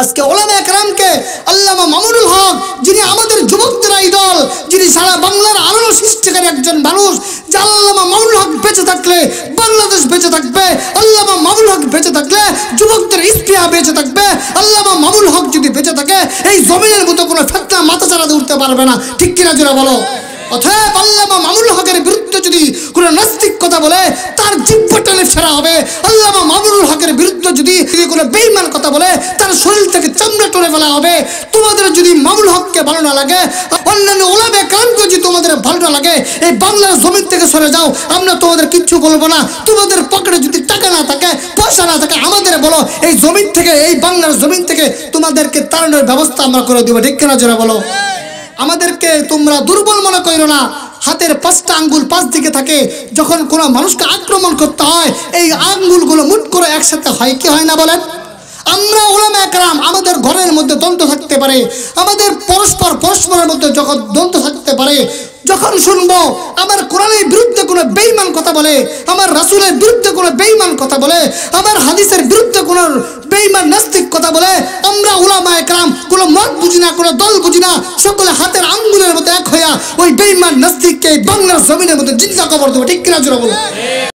আজকে ওলামা একরামকে আল্লামা মামুনুল হক যিনি আমাদের যুবকদের আইডল যিনি সারা বাংলার আলোড়ন সৃষ্টিকারী একজন মানুষ যে আল্লামা মামুনুল হক বেঁচে থাকলে বাংলাদেশ বেঁচে থাকবে আল্লামা মামুনুল হক বেঁচে থাকলে যুবকদের ইস্তিহা বেঁচে থাকবে আল্লামা মামুনুল হক যদি বেঁচে থাকে এই জমিনের মতো কোনো ফেতনা মাথা চালাতে উঠতে পারবে না ঠিক কিনা জোরা বলো অথবা আল্লামা মামুল হকের বিরুদ্ধে যদি কোনো নাস্তিক কথা বলে তার জিব্বা টেনে ফেরা হবে আল্লামা মামুনুল হকের বিরুদ্ধে যদি কোনো বেইমান কথা ফেলা হবে তোমাদের যদি মামুল হককে ভালো না লাগে অন্যান্য ওলামে কামকে যদি তোমাদের ভালো না লাগে এই বাংলার জমিন থেকে সরে যাও আমরা তোমাদের কিচ্ছু বলবো না তোমাদের পকেটে যদি টাকা না থাকে পয়সা না থাকে আমাদের বলো এই জমিন থেকে এই বাংলার জমিন থেকে তোমাদেরকে তাড়ানোর ব্যবস্থা আমরা করে দেবো ঠিক কেনা যারা বলো আমাদেরকে তোমরা দুর্বল মনে করো না হাতের পাঁচটা আঙ্গুল পাঁচ দিকে থাকে যখন কোনো মানুষকে আক্রমণ করতে হয় এই আঙ্গুলগুলো মুট করে একসাথে হয় কি হয় না বলেন আমরা ওলাম একরাম আমাদের ঘরের মধ্যে দ্বন্দ্ব থাকতে পারে আমাদের পরস্পর পরস্পরের মধ্যে যখন দ্বন্দ্ব থাকতে পারে যখন শুনবো আমার কোরআনের বিরুদ্ধে কোনো বেইমান কথা বলে আমার রাসুলের বিরুদ্ধে কোনো বেইমান কথা বলে আমার হাদিসের বিরুদ্ধে কোনো বেইমান নাস্তিক কথা বলে আমরা ওলামা একরাম কোনো মত বুঝি না কোনো দল বুঝি না সকলে হাতের আঙ্গুলের মতো এক হইয়া ওই বেইমান নাস্তিককে বাংলার জমিনের মধ্যে জিন্দা কবর দেবো ঠিক কিনা জোরা বলো